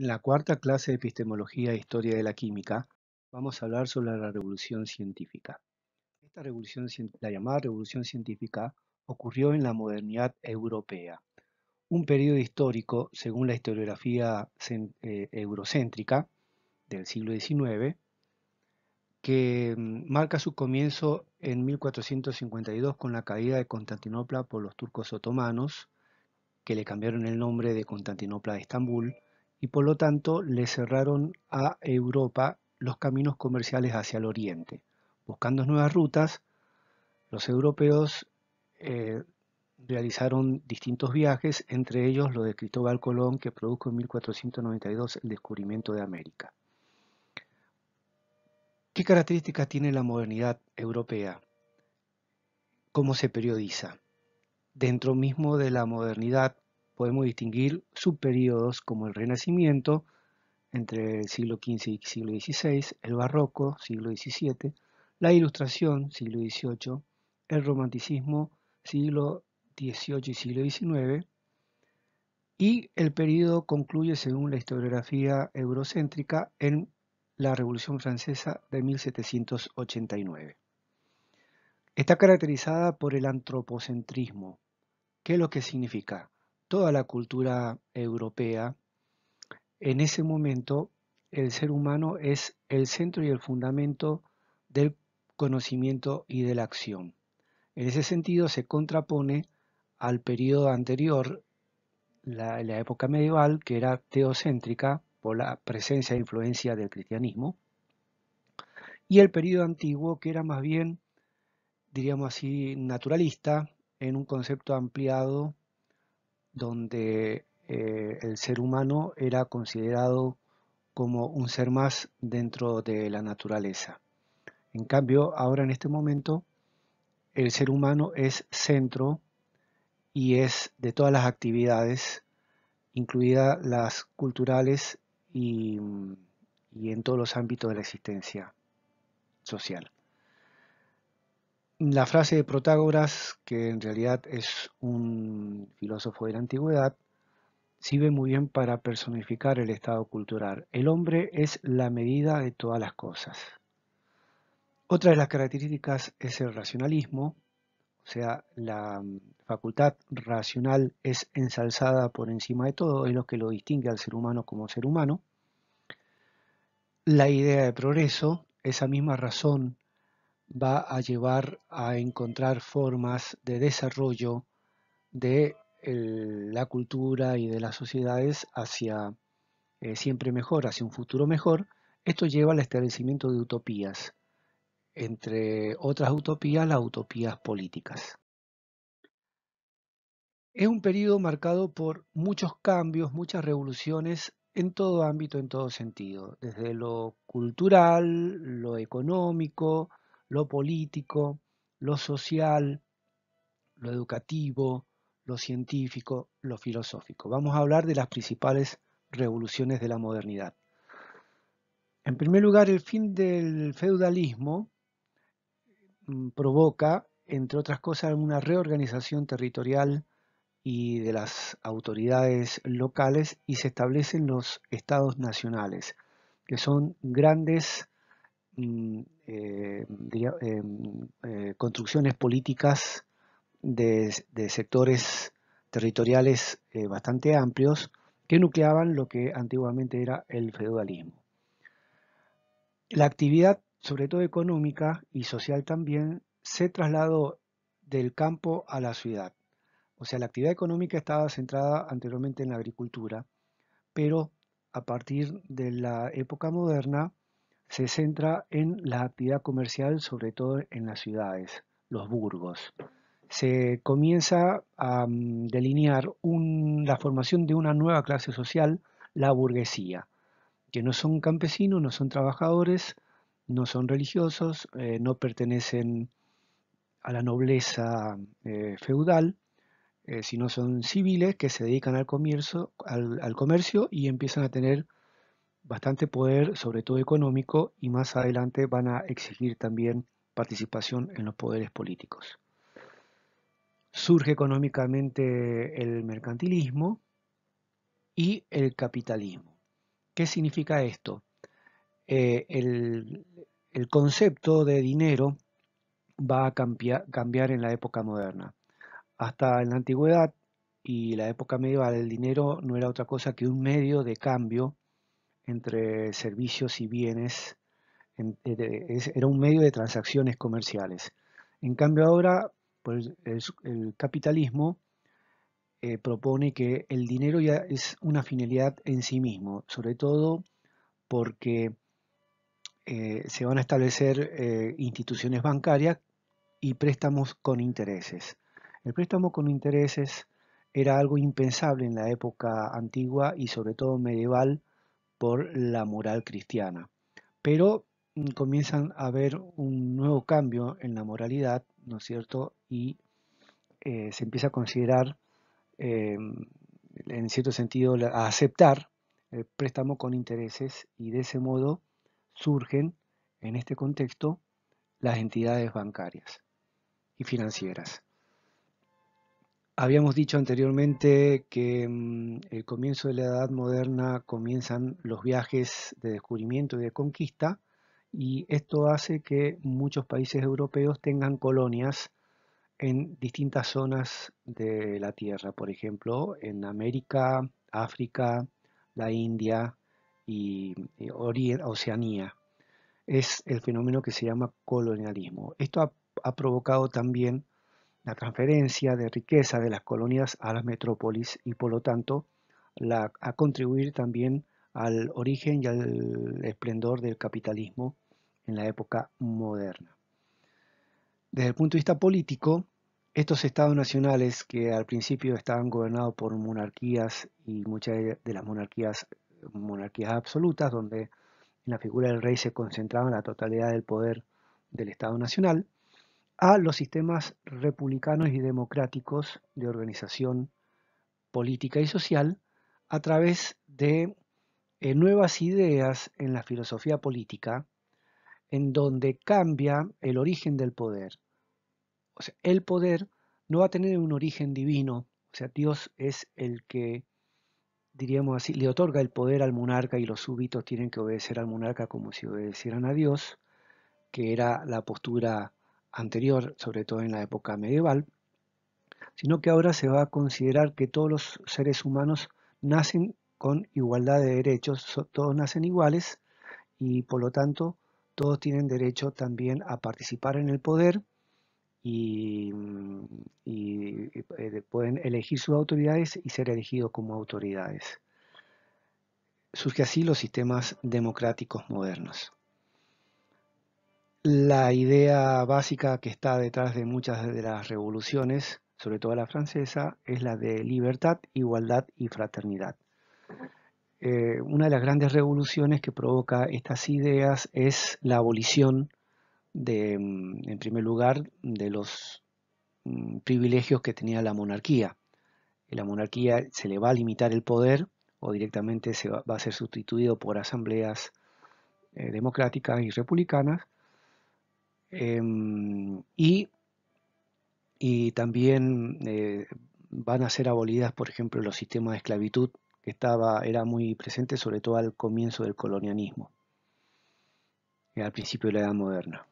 En la cuarta clase de Epistemología e Historia de la Química vamos a hablar sobre la revolución científica. Esta revolución, la llamada revolución científica, ocurrió en la modernidad europea, un periodo histórico, según la historiografía eh, eurocéntrica del siglo XIX, que mm, marca su comienzo en 1452 con la caída de Constantinopla por los turcos otomanos, que le cambiaron el nombre de Constantinopla de Estambul, y por lo tanto le cerraron a Europa los caminos comerciales hacia el oriente. Buscando nuevas rutas, los europeos eh, realizaron distintos viajes, entre ellos lo de Cristóbal Colón, que produjo en 1492 el descubrimiento de América. ¿Qué características tiene la modernidad europea? ¿Cómo se periodiza? Dentro mismo de la modernidad podemos distinguir subperiodos como el Renacimiento, entre el siglo XV y siglo XVI, el Barroco, siglo XVII, la Ilustración, siglo XVIII, el Romanticismo, siglo XVIII y siglo XIX, y el periodo concluye, según la historiografía eurocéntrica, en la Revolución Francesa de 1789. Está caracterizada por el antropocentrismo. ¿Qué es lo que significa? toda la cultura europea, en ese momento el ser humano es el centro y el fundamento del conocimiento y de la acción. En ese sentido se contrapone al periodo anterior, la, época medieval, que era teocéntrica por la presencia e influencia del cristianismo, y el periodo antiguo, que era más bien, diríamos así, naturalista, en un concepto ampliado donde eh, el ser humano era considerado como un ser más dentro de la naturaleza. En cambio, ahora en este momento, el ser humano es centro y es de todas las actividades, incluidas las culturales y en todos los ámbitos de la existencia social la frase de Protágoras, que en realidad es un filósofo de la antigüedad, sirve muy bien para personificar el estado cultural. El hombre es la medida de todas las cosas. Otra de las características es el racionalismo, o sea, la mm, facultad racional es ensalzada por encima de todo, es lo que lo distingue al ser humano como ser humano. La idea de progreso, esa misma razón va a llevar a encontrar formas de desarrollo de la cultura y de las sociedades hacia eh, siempre mejor, hacia un futuro mejor. Esto lleva al establecimiento de utopías, entre otras utopías, las utopías políticas. Es un periodo marcado por muchos cambios, muchas revoluciones en todo ámbito, en todo sentido, desde lo cultural, lo económico, lo político, lo social, lo educativo, lo científico, lo filosófico. Vamos a hablar de las principales revoluciones de la modernidad. En primer lugar, el fin del feudalismo mm, provoca, entre otras cosas, una reorganización territorial y de las autoridades locales y se establecen los estados nacionales, que son grandes mm, eh, Em, eh, construcciones políticas de, de sectores territoriales eh, bastante amplios que nucleaban lo que antiguamente era el feudalismo. La actividad, sobre todo económica y social también, se trasladó del campo a la ciudad. O sea, la actividad económica estaba centrada anteriormente en la agricultura, pero a partir de la época moderna se centra en la actividad comercial, sobre todo en las ciudades, los burgos. Se comienza a mm, delinear la formación de una nueva clase social, la burguesía, que no son campesinos, no son trabajadores, no son religiosos, eh, no pertenecen a la nobleza eh, feudal, eh, sino son civiles que se dedican al comercio, al comercio y empiezan a tener bastante poder, sobre todo económico, y más adelante van a exigir también participación en los poderes políticos. Surge económicamente el mercantilismo y el capitalismo. ¿Qué significa esto? Eh, el, concepto de dinero va a cambiar, cambiar en la época moderna. Hasta en la antigüedad y la época medieval el dinero no era otra cosa que un medio de cambio entre servicios y bienes, eh, era un medio de transacciones comerciales. En cambio ahora, el, capitalismo eh, propone que el dinero ya es una finalidad en sí mismo, sobre todo porque eh, se van a establecer instituciones bancarias y préstamos con intereses. El préstamo con intereses era algo impensable en la época antigua y sobre todo medieval, por la moral cristiana. Pero mm, comienzan a haber un nuevo cambio en la moralidad, ¿no es cierto? Y eh, se empieza a considerar, em, en cierto sentido, a aceptar el préstamo con intereses y de ese modo surgen en este contexto las entidades bancarias y financieras. Habíamos dicho anteriormente que mm, el comienzo de la Edad Moderna comienzan los viajes de descubrimiento y de conquista y esto hace que muchos países europeos tengan colonias en distintas zonas de la Tierra, por ejemplo, en América, África, la India y, Oceanía. Es el fenómeno que se llama colonialismo. Esto ha provocado también la transferencia de riqueza de las colonias a las metrópolis y por lo tanto a contribuir también al origen y al esplendor del capitalismo en la época moderna. Desde el punto de vista político, estos estados nacionales que al principio estaban gobernados por monarquías y muchas de las monarquías, monarquías absolutas, donde en la figura del rey se concentraba la totalidad del poder del Estado Nacional, a los sistemas republicanos y democráticos de organización política y social a través de eh, nuevas ideas en la filosofía política en donde cambia el origen del poder. O sea, el poder no va a tener un origen divino, o sea, Dios es el que, diríamos así, le otorga el poder al monarca y los súbitos tienen que obedecer al monarca como si obedecieran a Dios, que era la postura anterior, sobre todo en la época medieval, sino que ahora se va a considerar que todos los seres humanos nacen con igualdad de derechos, todos nacen iguales y por lo tanto todos tienen derecho también a participar en el poder y, mm, eh, pueden elegir sus autoridades y ser elegidos como autoridades. Surge así los sistemas democráticos modernos la idea básica que está detrás de muchas de las revoluciones, sobre todo la francesa, es la de libertad, igualdad y fraternidad. Eh, una de las grandes revoluciones que provoca estas ideas es la abolición de, mm, en primer lugar, de los mm, privilegios que tenía la monarquía. La monarquía se le va a limitar el poder o directamente se va, a ser sustituido por asambleas eh, democráticas y republicanas Em, y, también eh, van a ser abolidas, por ejemplo, los sistemas de esclavitud que estaba, era muy presente, sobre todo al comienzo del colonialismo, eh, al principio de la Edad Moderna.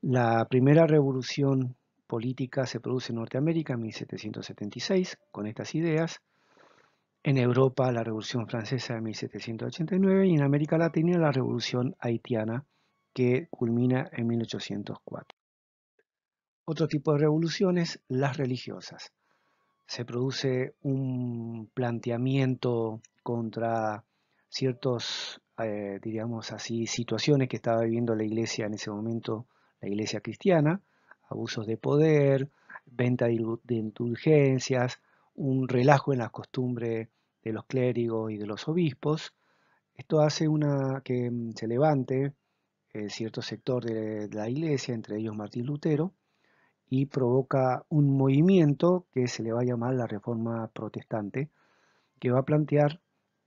La primera revolución política se produce en Norteamérica en 1776 con estas ideas, en Europa la Revolución Francesa de 1789 y en América Latina la Revolución Haitiana que culmina en 1804. Otro tipo de revoluciones, las religiosas. Se produce un planteamiento contra ciertos, eh, diríamos así, situaciones que estaba viviendo la iglesia en ese momento, la iglesia cristiana, abusos de poder, venta de indulgencias, un relajo en las costumbres de los clérigos y de los obispos. Esto hace una, que mm, se levante eh, cierto sector de la iglesia, entre ellos Martín Lutero, y provoca un movimiento que se le va a llamar la Reforma Protestante, que va a plantear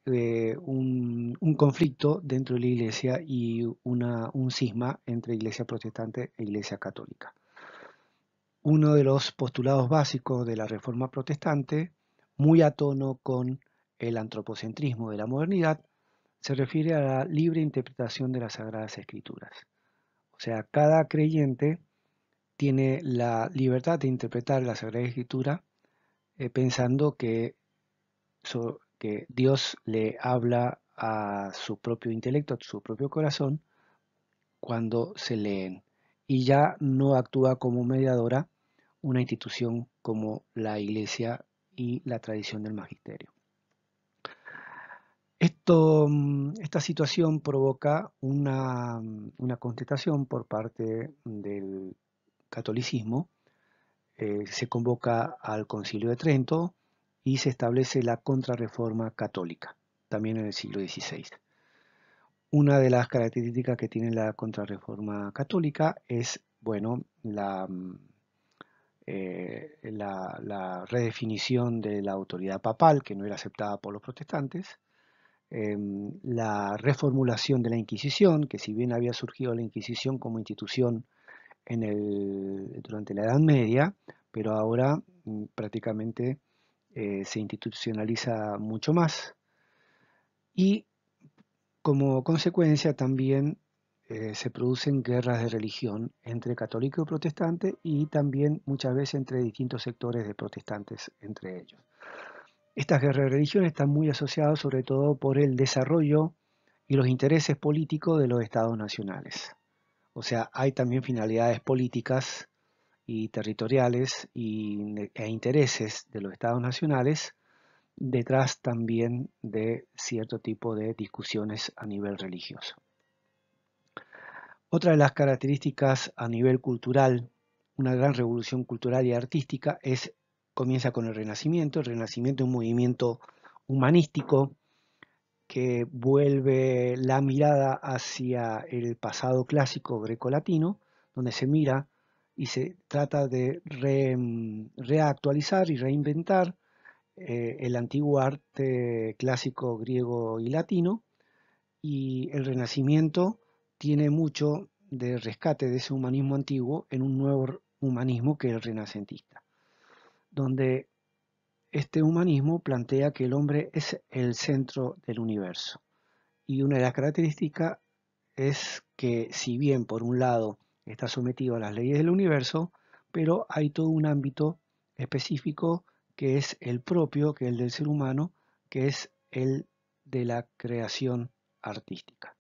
eh, un, conflicto dentro de la iglesia y una, un cisma entre iglesia protestante e iglesia católica. Uno de los postulados básicos de la Reforma Protestante, muy a tono con el antropocentrismo de la modernidad, se refiere a la libre interpretación de las Sagradas Escrituras. O sea, cada creyente tiene la libertad de interpretar la Sagrada Escritura eh, pensando que, que Dios le habla a su propio intelecto, a su propio corazón, cuando se leen. Y ya no actúa como mediadora una institución como la Iglesia y la tradición del magisterio. Mm, esta situación provoca mm, una, contestación por parte del catolicismo. Eh, se convoca al concilio de Trento y se establece la contrarreforma católica, también en el siglo XVI. Una de las características que tiene la contrarreforma católica es, bueno, mm, eh, la redefinición de la autoridad papal, que no era aceptada por los protestantes, Em, la reformulación de la Inquisición, que si bien había surgido la Inquisición como institución durante la Edad Media, pero ahora mm, prácticamente eh, se institucionaliza mucho más. Y como consecuencia también eh, se producen guerras de religión entre católico y protestante y también muchas veces entre distintos sectores de protestantes entre ellos. Estas guerras de religión están muy asociadas sobre todo por el desarrollo y los intereses políticos de los estados nacionales. O sea, hay también finalidades políticas y territoriales y, e intereses de los estados nacionales detrás también de cierto tipo de discusiones a nivel religioso. Otra de las características a nivel cultural, una gran revolución cultural y artística, es comienza con el Renacimiento, el Renacimiento es un movimiento humanístico que vuelve la mirada hacia el pasado clásico greco-latino, donde se mira y se trata de reactualizar y reinventar eh, el antiguo arte clásico griego y latino, y el Renacimiento tiene mucho de rescate de ese humanismo antiguo en un nuevo humanismo que es el renacentista donde este humanismo plantea que el hombre es el centro del universo. Y una de las características es que si bien por un lado está sometido a las leyes del universo, pero hay todo un ámbito específico que es el propio, que es el del ser humano, que es el de la creación artística.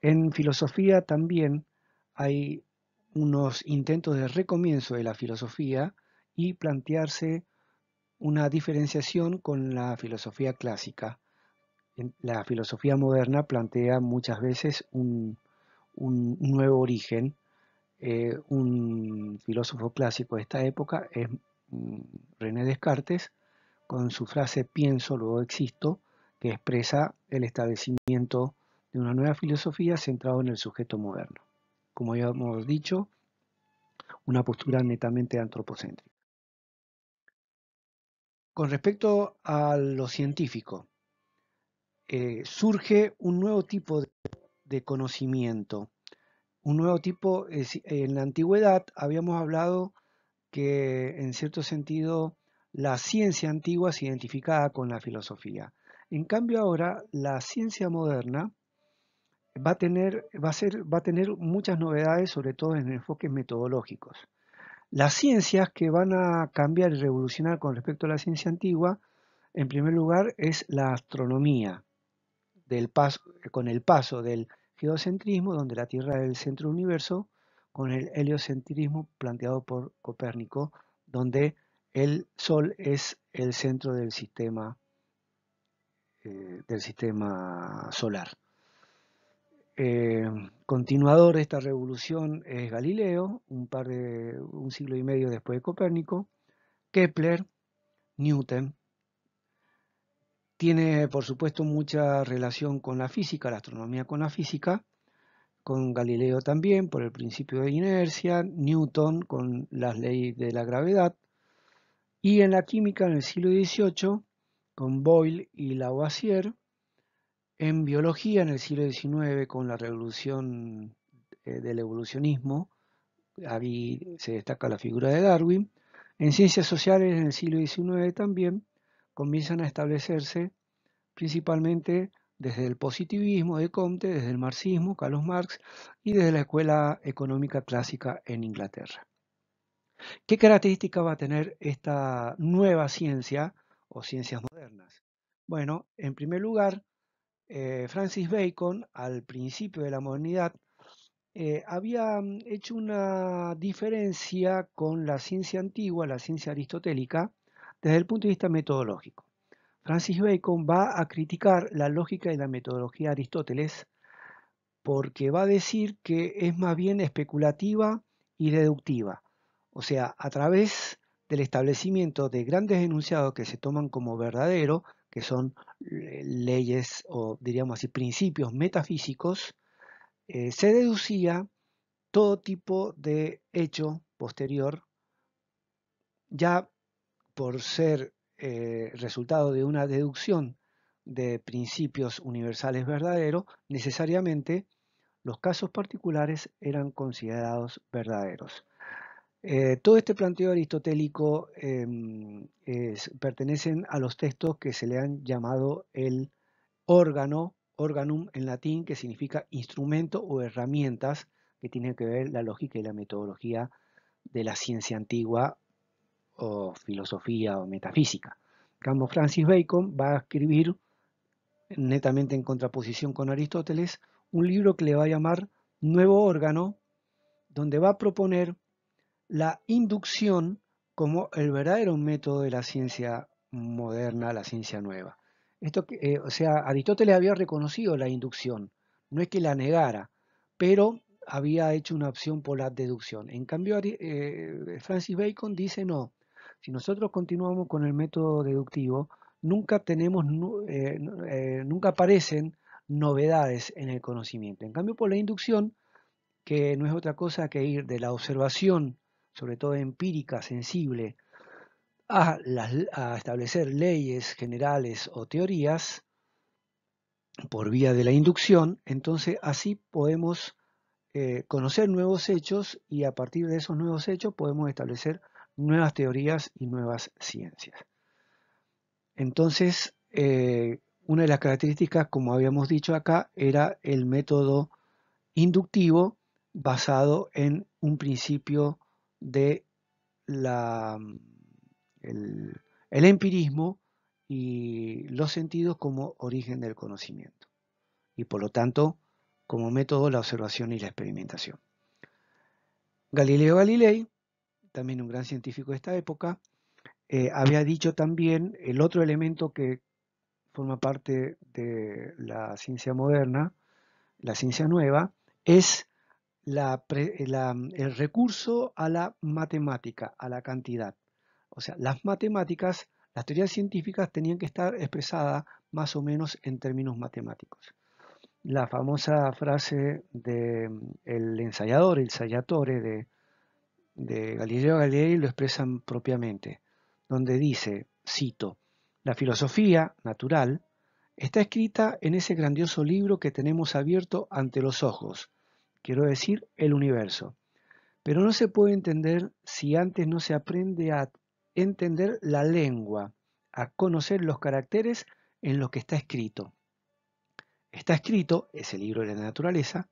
En filosofía también hay unos intentos de recomienzo de la filosofía y plantearse una diferenciación con la filosofía clásica. La filosofía moderna plantea muchas veces un, nuevo origen. Eh, un filósofo clásico de esta época es mm, René Descartes, con su frase pienso, luego existo, que expresa el establecimiento de una nueva filosofía centrada en el sujeto moderno. Como ya hemos dicho, una postura netamente antropocéntrica. Con respecto a lo científico, eh, surge un nuevo tipo de, conocimiento, un nuevo tipo, en la antigüedad habíamos hablado que en cierto sentido la ciencia antigua se identificaba con la filosofía. En cambio ahora la ciencia moderna va a tener, va a tener muchas novedades, sobre todo en enfoques metodológicos. Las ciencias que van a cambiar y revolucionar con respecto a la ciencia antigua, en primer lugar, es la astronomía, con el paso del geocentrismo, donde la Tierra es el centro del universo, con el heliocentrismo planteado por Copérnico, donde el Sol es el centro del sistema, eh, del sistema solar. Eh, continuador de esta revolución es Galileo, un, par de, un siglo y medio después de Copérnico, Kepler, Newton. Tiene, por supuesto, mucha relación con la física, la astronomía con la física, con Galileo también, por el principio de inercia, Newton con las leyes de la gravedad, y en la química en el siglo XVIII, con Boyle y Lavoisier, en biología, en el siglo XIX, con la revolución eh, del evolucionismo, ahí se destaca la figura de Darwin. En ciencias sociales, en el siglo XIX también, comienzan a establecerse principalmente desde el positivismo de Comte, desde el marxismo, Carlos Marx, y desde la escuela económica clásica en Inglaterra. ¿Qué característica va a tener esta nueva ciencia o ciencias modernas? Bueno, en primer lugar, eh, Francis Bacon, al principio de la modernidad, eh, había mm, hecho una diferencia con la ciencia antigua, la ciencia aristotélica, desde el punto de vista metodológico. Francis Bacon va a criticar la lógica y la metodología de Aristóteles porque va a decir que es más bien especulativa y deductiva. O sea, a través del establecimiento de grandes enunciados que se toman como verdaderos, que son eh, leyes o diríamos así principios metafísicos, eh, se deducía todo tipo de hecho posterior, ya por ser eh, resultado de una deducción de principios universales verdaderos, necesariamente los casos particulares eran considerados verdaderos. Eh, todo este planteo aristotélico pertenece em, pertenecen a los textos que se le han llamado el órgano, organum en latín, que significa instrumento o herramientas que tienen que ver la lógica y la metodología de la ciencia antigua o filosofía o metafísica. Campo Francis Bacon va a escribir, netamente en contraposición con Aristóteles, un libro que le va a llamar Nuevo órgano, donde va a proponer la inducción como el verdadero método de la ciencia moderna, la ciencia nueva. Esto, eh, o sea, Aristóteles había reconocido la inducción, no es que la negara, pero había hecho una opción por la deducción. En cambio, eh, Francis Bacon dice no, si nosotros continuamos con el método deductivo, nunca tenemos, eh, nunca aparecen novedades en el conocimiento. En cambio, por la inducción, que no es otra cosa que ir de la observación sobre todo empírica, sensible, a, establecer leyes generales o teorías por vía de la inducción, entonces así podemos eh, conocer nuevos hechos y a partir de esos nuevos hechos podemos establecer nuevas teorías y nuevas ciencias. Entonces, eh, una de las características, como habíamos dicho acá, era el método inductivo basado en un principio de la, mm, el, empirismo y los sentidos como origen del conocimiento y por lo tanto como método la observación y la experimentación. Galileo Galilei, también un gran científico de esta época, eh, había dicho también el otro elemento que forma parte de la ciencia moderna, la ciencia nueva, es eh, mm, el recurso a la matemática, a la cantidad. O sea, las matemáticas, las teorías científicas tenían que estar expresadas más o menos en términos matemáticos. La famosa frase del mm, ensayador, el sayatore de Galileo Galilei lo expresan propiamente, donde dice, cito, la filosofía natural está escrita en ese grandioso libro que tenemos abierto ante los ojos, quiero decir el universo. Pero no se puede entender si antes no se aprende a entender la lengua, a conocer los caracteres en los que está escrito. Está escrito, es el libro de la naturaleza,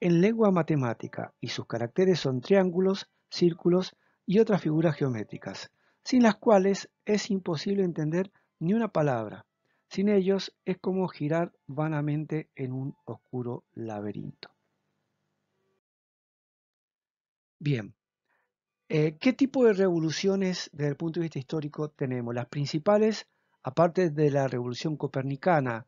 en lengua matemática y sus caracteres son triángulos, círculos y otras figuras geométricas, sin las cuales es imposible entender ni una palabra. Sin ellos es como girar vanamente en un oscuro laberinto. Bien, eh, ¿qué tipo de revoluciones desde el punto de vista histórico tenemos? Las principales, aparte de la revolución copernicana,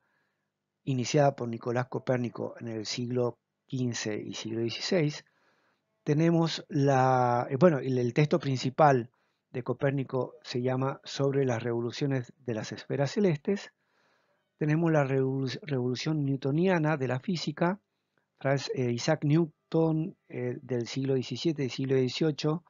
iniciada por Nicolás Copérnico en el siglo XV y siglo XVI, tenemos la, eh, bueno, el, texto principal de Copérnico se llama Sobre las revoluciones de las esferas celestes. Tenemos la revolución newtoniana de la física, eh, Isaac Newton. Eh, del siglo XVII y siglo XVIII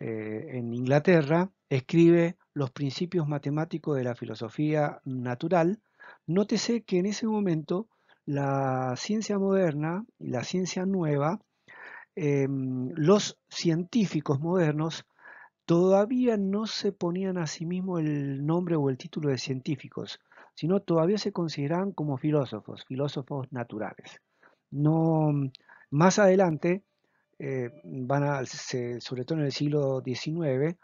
eh, en Inglaterra, escribe los principios matemáticos de la filosofía natural, nótese que en ese momento la ciencia moderna y la ciencia nueva, em, los científicos modernos todavía no se ponían a sí mismos el nombre o el título de científicos, sino todavía se consideraban como filósofos, filósofos naturales. No, más adelante, eh, sobre todo en el siglo XIX,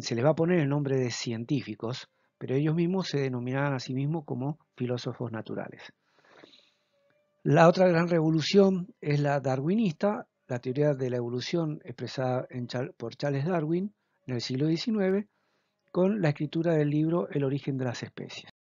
se les va a poner el nombre de científicos, pero ellos mismos se denominaban a sí mismos como filósofos naturales. La otra gran revolución es la darwinista, la teoría de la evolución expresada por Charles Darwin en el siglo XIX, con la escritura del libro El origen de las especies.